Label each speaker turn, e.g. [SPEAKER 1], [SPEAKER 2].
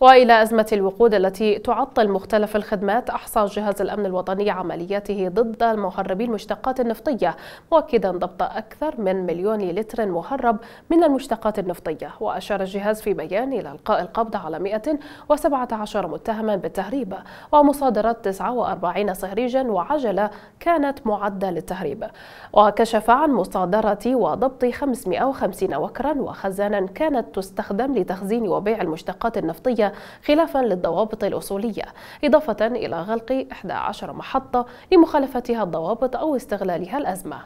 [SPEAKER 1] وإلى أزمة الوقود التي تعطل مختلف الخدمات أحصى جهاز الأمن الوطني عملياته ضد المهربي المشتقات النفطية مؤكدا ضبط أكثر من مليون لتر مهرب من المشتقات النفطية وأشار الجهاز في بيان إلى إلقاء القبض على 117 متهما بالتهريب ومصادرة 49 صهريجا وعجلة كانت معدة للتهريب وكشف عن مصادرة وضبط 550 وكرا وخزانا كانت تستخدم لتخزين وبيع المشتقات النفطية خلافا للضوابط الأصولية إضافة إلى غلق 11 محطة لمخالفتها الضوابط أو استغلالها الأزمة